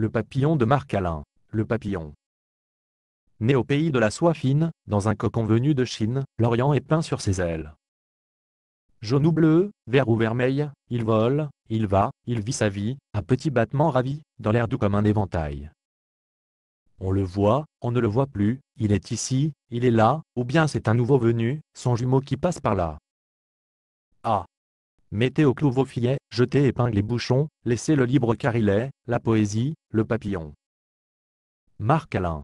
Le papillon de Marc Alain. Le papillon. Né au pays de la soie fine, dans un cocon venu de Chine, l'Orient est peint sur ses ailes. Jaune ou bleu, vert ou vermeil, il vole, il va, il vit sa vie, à petit battement ravi, dans l'air doux comme un éventail. On le voit, on ne le voit plus, il est ici, il est là, ou bien c'est un nouveau venu, son jumeau qui passe par là. Ah, Mettez au clou vos fillets, jetez épingle et bouchons, laissez le libre car il est, la poésie, le papillon. Marc Alain